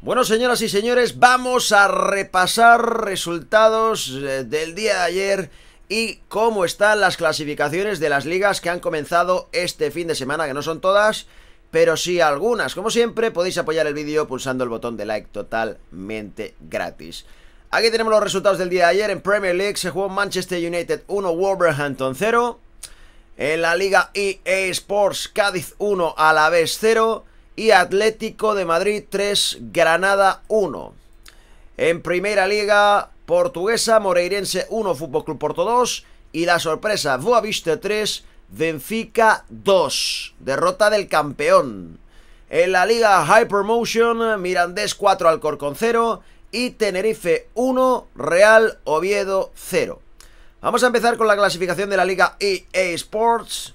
Bueno, señoras y señores, vamos a repasar resultados eh, del día de ayer y cómo están las clasificaciones de las ligas que han comenzado este fin de semana, que no son todas, pero sí algunas. Como siempre, podéis apoyar el vídeo pulsando el botón de like totalmente gratis. Aquí tenemos los resultados del día de ayer. En Premier League se jugó Manchester United 1, Wolverhampton 0. En la Liga EA Sports, Cádiz 1, Alavés 0 y Atlético de Madrid 3, Granada 1. En Primera Liga Portuguesa, Moreirense 1, Fútbol Club Porto 2 y la sorpresa, Boavista 3, Benfica 2. Derrota del campeón. En la Liga Hypermotion, Mirandés 4, Alcorcon 0 y Tenerife 1, Real Oviedo 0. Vamos a empezar con la clasificación de la Liga EA Sports.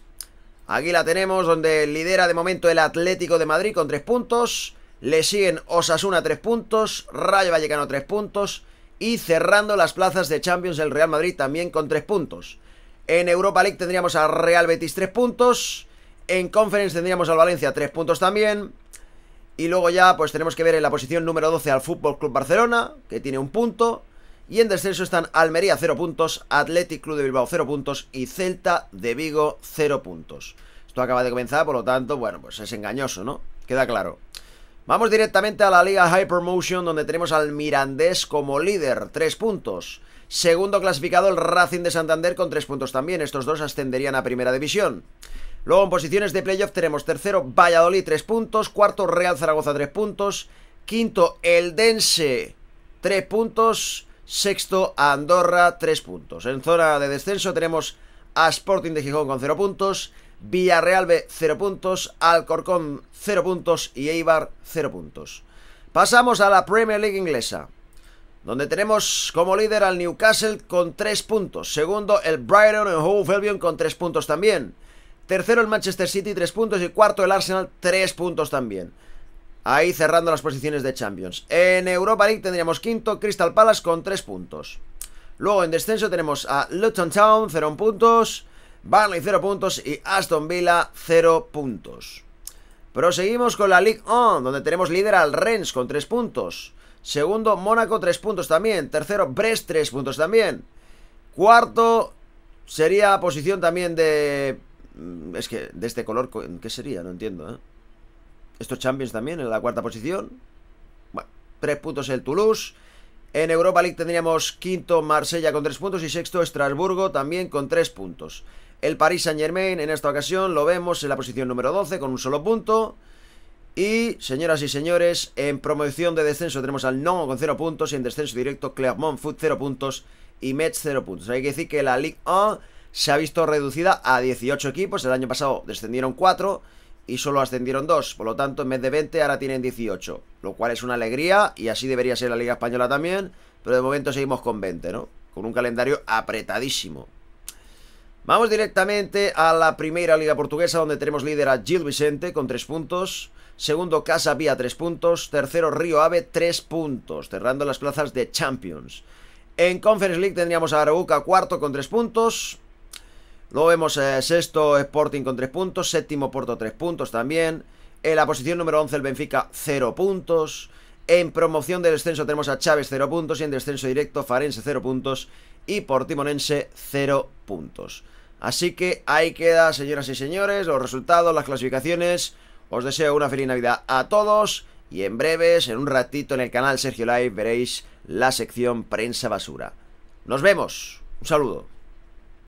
Aquí la tenemos, donde lidera de momento el Atlético de Madrid con 3 puntos. Le siguen Osasuna 3 puntos, Rayo Vallecano 3 puntos y cerrando las plazas de Champions el Real Madrid también con 3 puntos. En Europa League tendríamos a Real Betis 3 puntos, en Conference tendríamos al Valencia 3 puntos también. Y luego ya pues tenemos que ver en la posición número 12 al Fútbol Club Barcelona, que tiene un punto. Y en descenso están Almería 0 puntos, Athletic Club de Bilbao 0 puntos y Celta de Vigo 0 puntos. Esto acaba de comenzar, por lo tanto, bueno, pues es engañoso, ¿no? Queda claro. Vamos directamente a la Liga Hypermotion, donde tenemos al Mirandés como líder, 3 puntos. Segundo clasificado el Racing de Santander con 3 puntos también. Estos dos ascenderían a Primera División. Luego en posiciones de playoff tenemos tercero Valladolid 3 puntos, cuarto Real Zaragoza 3 puntos, quinto Dense 3 puntos, Sexto a Andorra, 3 puntos. En zona de descenso tenemos a Sporting de Gijón con 0 puntos, Villarreal B 0 puntos, Alcorcón 0 puntos y Eibar 0 puntos. Pasamos a la Premier League inglesa, donde tenemos como líder al Newcastle con 3 puntos, segundo el Brighton en Hove Albion con 3 puntos también, tercero el Manchester City 3 puntos y cuarto el Arsenal 3 puntos también. Ahí cerrando las posiciones de Champions. En Europa League tendríamos quinto, Crystal Palace con 3 puntos. Luego en descenso tenemos a Luton Town, 0 puntos. Barley, 0 puntos. Y Aston Villa, 0 puntos. Proseguimos con la League 1, donde tenemos líder al Rennes con 3 puntos. Segundo, Mónaco, 3 puntos también. Tercero, Brest, 3 puntos también. Cuarto, sería posición también de... Mm, es que de este color, ¿qué sería? No entiendo, ¿eh? Estos Champions también en la cuarta posición. Bueno, tres puntos el Toulouse. En Europa League tendríamos quinto Marsella con tres puntos y sexto Estrasburgo también con tres puntos. El Paris Saint Germain en esta ocasión lo vemos en la posición número 12 con un solo punto. Y, señoras y señores, en promoción de descenso tenemos al Nono con cero puntos y en descenso directo Clermont Foot cero puntos y Metz cero puntos. Hay que decir que la Ligue 1 se ha visto reducida a 18 equipos, el año pasado descendieron cuatro y solo ascendieron dos. Por lo tanto, en vez de 20, ahora tienen 18. Lo cual es una alegría y así debería ser la Liga Española también. Pero de momento seguimos con 20, ¿no? Con un calendario apretadísimo. Vamos directamente a la primera Liga Portuguesa, donde tenemos líder a Gil Vicente con 3 puntos. Segundo, Casa Vía, 3 puntos. Tercero, Río Ave, 3 puntos. Cerrando las plazas de Champions. En Conference League tendríamos a Arauca cuarto con 3 puntos. Luego vemos eh, sexto Sporting con 3 puntos, séptimo Porto 3 puntos también. En la posición número 11 el Benfica 0 puntos. En promoción del descenso tenemos a Chávez 0 puntos y en descenso directo Farense 0 puntos y Portimonense 0 puntos. Así que ahí queda, señoras y señores, los resultados, las clasificaciones. Os deseo una feliz Navidad a todos y en breves, en un ratito en el canal Sergio Live veréis la sección Prensa Basura. Nos vemos. Un saludo.